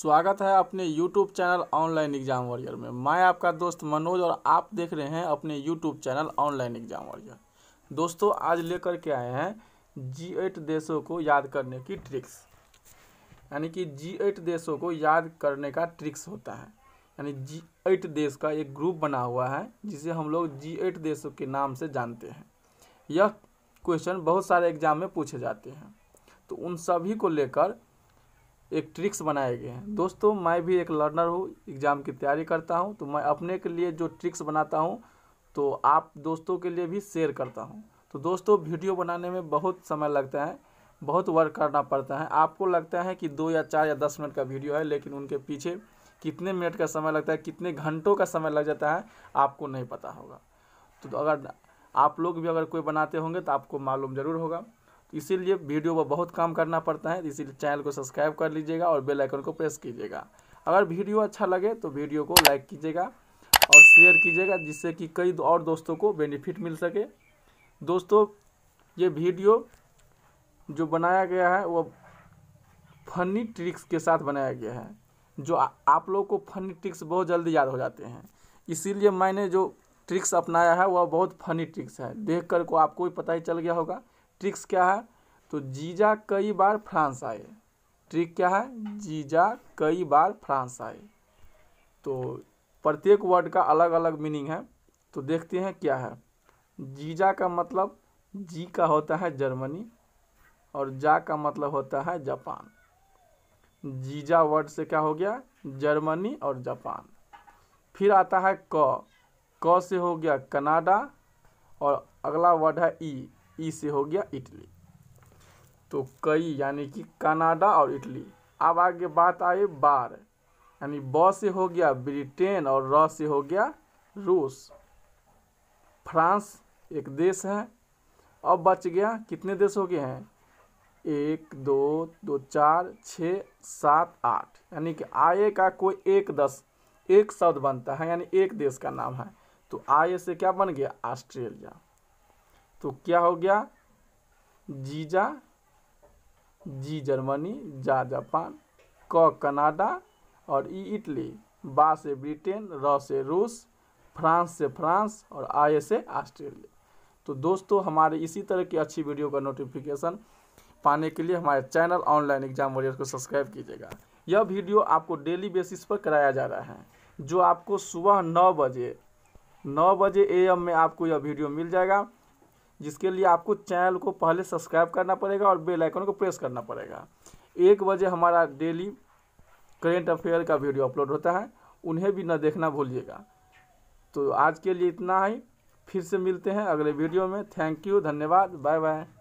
स्वागत है अपने YouTube channel online exam warrior में मैं आपका दोस्त मनोज और आप देख रहे हैं अपने YouTube channel online exam warrior दोस्तों आज लेकर के आए हैं जी एट देशों को याद करने की ट्रिक्स यानी कि जी एट देशों को याद करने का ट्रिक्स होता है यानी जी एट देश का एक ग्रुप बना हुआ है जिसे हम लोग जी एट देशों के नाम से जानते हैं यह क्वेश्चन बहुत सारे एग्जाम में पूछे जाते हैं तो उन सभी को लेकर एक ट्रिक्स बनाए गए हैं दोस्तों मैं भी एक लर्नर हूँ एग्ज़ाम की तैयारी करता हूँ तो मैं अपने के लिए जो ट्रिक्स बनाता हूँ तो आप दोस्तों के लिए भी शेयर करता हूँ तो दोस्तों वीडियो बनाने में बहुत समय लगता है बहुत वर्क करना पड़ता है आपको लगता है कि दो या चार या दस मिनट का वीडियो है लेकिन उनके पीछे कितने मिनट का समय लगता है कितने घंटों का समय लग जाता है आपको नहीं पता होगा तो अगर आप लोग भी अगर कोई बनाते होंगे तो आपको मालूम ज़रूर होगा इसीलिए वीडियो पर बहुत काम करना पड़ता है इसीलिए चैनल को सब्सक्राइब कर लीजिएगा और बेल आइकन को प्रेस कीजिएगा अगर वीडियो अच्छा लगे तो वीडियो को लाइक कीजिएगा और शेयर कीजिएगा जिससे कि कई और दोस्तों को बेनिफिट मिल सके दोस्तों ये वीडियो जो बनाया गया है वो फनी ट्रिक्स के साथ बनाया गया है जो आ, आप लोग को फनी ट्रिक्स बहुत जल्दी याद हो जाते हैं इसीलिए मैंने जो ट्रिक्स अपनाया है वह बहुत फनी ट्रिक्स है देख कर को आपको भी पता ही चल गया होगा ट्रिक्स क्या है तो जीजा कई बार फ्रांस आए ट्रिक क्या है जीजा कई बार फ्रांस आए तो प्रत्येक वर्ड का अलग अलग मीनिंग है तो देखते हैं क्या है जीजा का मतलब जी का होता है जर्मनी और जा का मतलब होता है जापान जीजा वर्ड से क्या हो गया जर्मनी और जापान फिर आता है क क से हो गया कनाडा और अगला वर्ड है ई ई e से हो गया इटली तो कई यानी कि कनाडा और इटली अब आगे बात आए बार यानी ब से हो गया ब्रिटेन और र से हो गया रूस फ्रांस एक देश है अब बच गया कितने देश हो गए हैं एक दो दो चार छः सात आठ यानी कि आए का कोई एक दस एक शब्द बनता है यानी एक देश का नाम है तो आए से क्या बन गया ऑस्ट्रेलिया तो क्या हो गया जीजा जी जर्मनी जा जापान क कनाडा और ई इटली बा से ब्रिटेन र से रूस फ्रांस से फ्रांस और आए से ऑस्ट्रेलिया तो दोस्तों हमारे इसी तरह की अच्छी वीडियो का नोटिफिकेशन पाने के लिए हमारे चैनल ऑनलाइन एग्जाम वॉरियर को सब्सक्राइब कीजिएगा यह वीडियो आपको डेली बेसिस पर कराया जा रहा है जो आपको सुबह नौ बजे नौ बजे एएम में आपको यह वीडियो मिल जाएगा जिसके लिए आपको चैनल को पहले सब्सक्राइब करना पड़ेगा और बेल आइकन को प्रेस करना पड़ेगा एक बजे हमारा डेली करेंट अफेयर का वीडियो अपलोड होता है उन्हें भी न देखना भूलिएगा तो आज के लिए इतना ही फिर से मिलते हैं अगले वीडियो में थैंक यू धन्यवाद बाय बाय